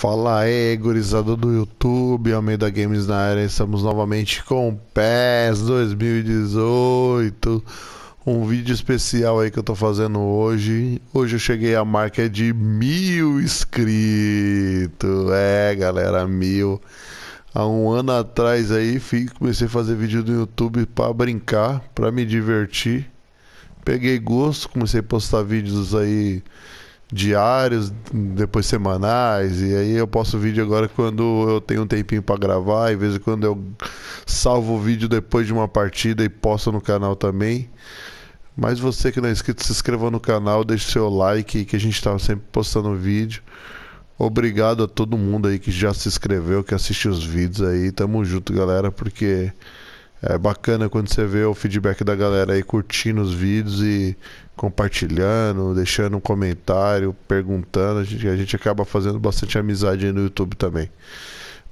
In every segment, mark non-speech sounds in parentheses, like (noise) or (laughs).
Fala aí, gurizada do YouTube, Almeida Games na área, estamos novamente com PES 2018. Um vídeo especial aí que eu tô fazendo hoje. Hoje eu cheguei à marca de mil inscritos. É, galera, mil. Há um ano atrás aí comecei a fazer vídeo no YouTube para brincar, para me divertir. Peguei gosto, comecei a postar vídeos aí diários, depois semanais, e aí eu posto vídeo agora quando eu tenho um tempinho para gravar, e vez em quando eu salvo o vídeo depois de uma partida e posto no canal também. Mas você que não é inscrito, se inscreva no canal, deixe seu like que a gente está sempre postando vídeo. Obrigado a todo mundo aí que já se inscreveu, que assistiu os vídeos aí. Tamo junto, galera, porque é bacana quando você vê o feedback da galera aí curtindo os vídeos e compartilhando, deixando um comentário, perguntando. A gente, a gente acaba fazendo bastante amizade aí no YouTube também.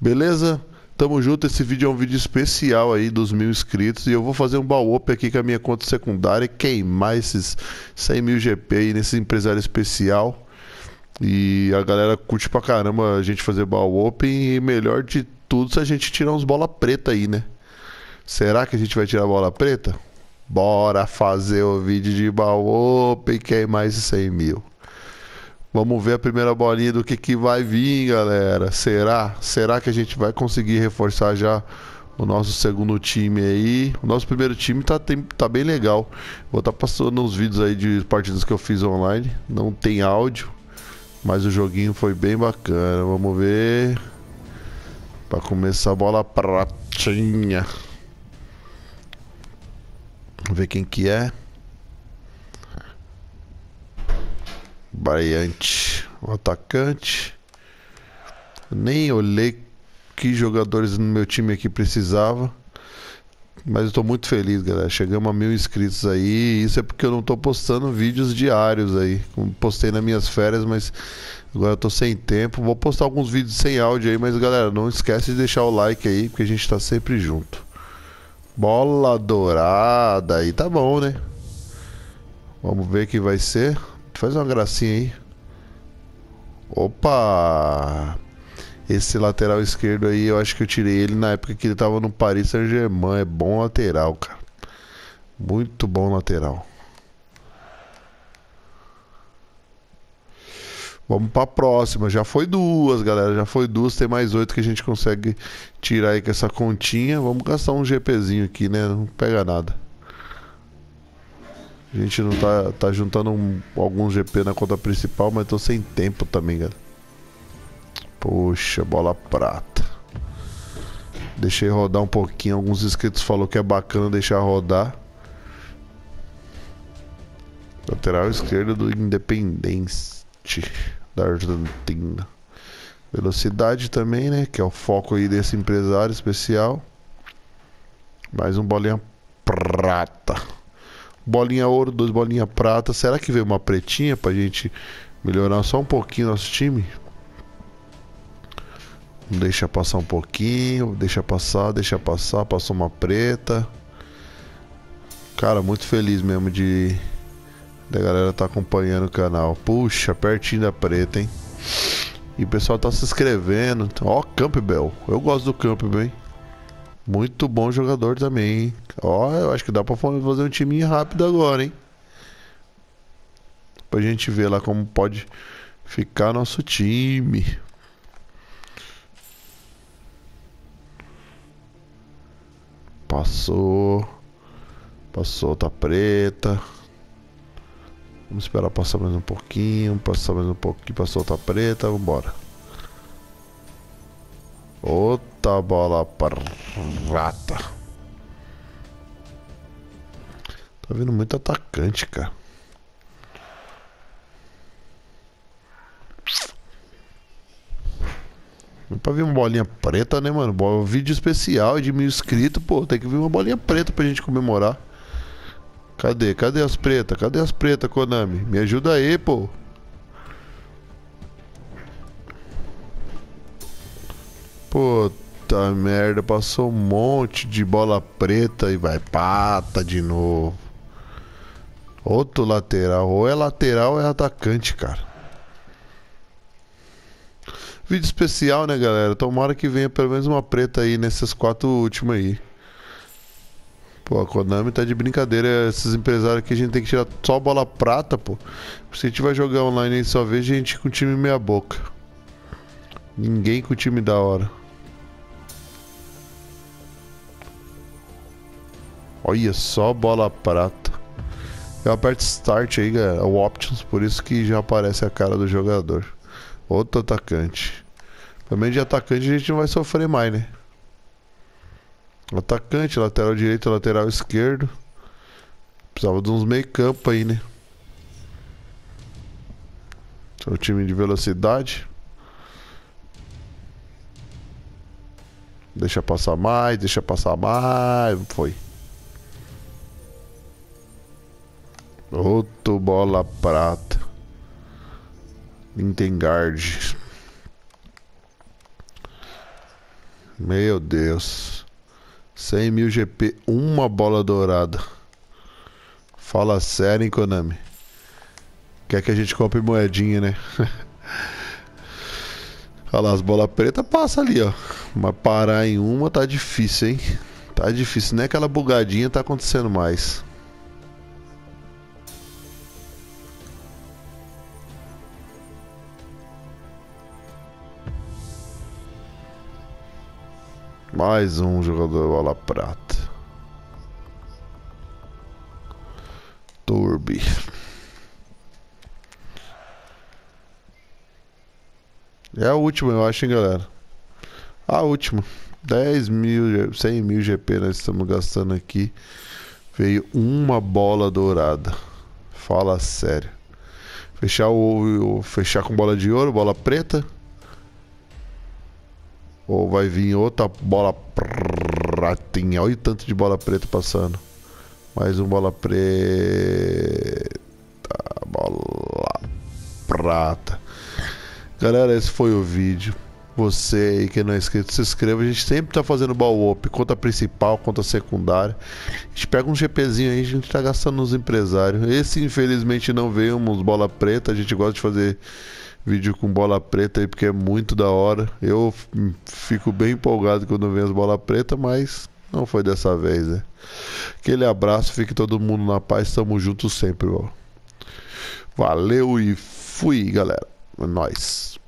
Beleza? Tamo junto, esse vídeo é um vídeo especial aí dos mil inscritos e eu vou fazer um baú-up aqui com a minha conta secundária e queimar esses 100 mil GP aí nesse empresário especial. E a galera curte pra caramba a gente fazer baú open e melhor de tudo se a gente tirar uns bola preta aí, né? Será que a gente vai tirar a bola preta? Bora fazer o vídeo de baú, piquei mais de 100 mil. Vamos ver a primeira bolinha do que, que vai vir, galera. Será? Será que a gente vai conseguir reforçar já o nosso segundo time aí? O nosso primeiro time tá, tem, tá bem legal. Vou estar tá passando uns vídeos aí de partidas que eu fiz online. Não tem áudio, mas o joguinho foi bem bacana. Vamos ver. Para começar a bola pratinha. Vamos ver quem que é. Bariante, o atacante. Nem olhei que jogadores no meu time aqui precisava. Mas eu tô muito feliz, galera. Chegamos a mil inscritos aí. Isso é porque eu não tô postando vídeos diários aí. Postei nas minhas férias, mas agora eu tô sem tempo. Vou postar alguns vídeos sem áudio aí, mas galera, não esquece de deixar o like aí, porque a gente tá sempre junto. Bola dourada, aí tá bom, né? Vamos ver o que vai ser. Faz uma gracinha aí. Opa! Esse lateral esquerdo aí, eu acho que eu tirei ele na época que ele tava no Paris Saint-Germain. É bom lateral, cara. Muito bom lateral. Vamos para a próxima. Já foi duas, galera. Já foi duas. Tem mais oito que a gente consegue tirar aí com essa continha. Vamos gastar um GPzinho aqui, né? Não pega nada. A gente não tá, tá juntando um, alguns GP na conta principal, mas tô sem tempo também, galera. Poxa, bola prata. Deixei rodar um pouquinho. Alguns inscritos falou que é bacana deixar rodar. Lateral esquerdo do Independente da Argentina. Velocidade também, né? Que é o foco aí desse empresário especial. Mais um bolinha prata. Bolinha ouro, duas bolinha prata. Será que veio uma pretinha pra gente melhorar só um pouquinho nosso time? Deixa passar um pouquinho, deixa passar, deixa passar. Passou uma preta. Cara, muito feliz mesmo de da galera tá acompanhando o canal. Puxa, pertinho da preta, hein? E o pessoal tá se inscrevendo. Ó, Campbell. Eu gosto do Campbell, hein? Muito bom jogador também, hein? Ó, eu acho que dá pra fazer um time rápido agora, hein? Pra gente ver lá como pode ficar nosso time. Passou. Passou, tá preta. Vamos esperar passar mais um pouquinho, passar mais um pouquinho para soltar preta, vambora. Outra bola para rata. Tá vindo muito atacante, cara. Não é pra vir uma bolinha preta, né, mano? Vídeo especial de mil inscritos, pô, tem que vir uma bolinha preta pra gente comemorar. Cadê? Cadê as pretas? Cadê as pretas, Konami? Me ajuda aí, pô. Puta merda, passou um monte de bola preta e vai pata de novo. Outro lateral. Ou é lateral ou é atacante, cara. Vídeo especial, né, galera? Tomara que venha pelo menos uma preta aí nessas quatro últimas aí. Pô, a Konami tá de brincadeira. Esses empresários aqui a gente tem que tirar só bola prata, pô. Se a gente vai jogar online e só ver gente com time meia boca. Ninguém com time da hora. Olha só bola prata. Eu aperto start aí, galera. O options, por isso que já aparece a cara do jogador. Outro atacante. Pelo menos de atacante a gente não vai sofrer mais, né? Atacante, lateral direito, lateral esquerdo. Precisava de uns meio campo aí, né? é o time de velocidade. Deixa passar mais, deixa passar mais. Foi. Outro bola prata. Lintengard. Meu Deus. 100 mil GP, uma bola dourada. Fala sério, hein, Konami? Quer que a gente compre moedinha, né? (laughs) Olha lá, as bolas pretas passa ali, ó. Mas parar em uma tá difícil, hein? Tá difícil. Nem aquela bugadinha tá acontecendo mais. Mais um jogador bola prata. Turbi. É a última, eu acho, hein, galera. A ah, última. 10 mil, 100 mil GP nós estamos gastando aqui. Veio uma bola dourada. Fala sério. Fechar, o, fechar com bola de ouro, bola preta. Ou vai vir outra bola pratinha. Olha o tanto de bola preta passando. Mais uma bola preta. Bola prata. Galera, esse foi o vídeo. Você aí quem não é inscrito, se inscreva. A gente sempre tá fazendo ball up, conta principal, conta secundária. A gente pega um GPzinho aí, a gente tá gastando nos empresários. Esse infelizmente não veio, uns bola preta. A gente gosta de fazer vídeo com bola preta aí, porque é muito da hora. Eu hum, fico bem empolgado quando vem as bola preta, mas não foi dessa vez, né? Aquele abraço, fique todo mundo na paz, tamo junto sempre, ó. Valeu e fui, galera. É nóis.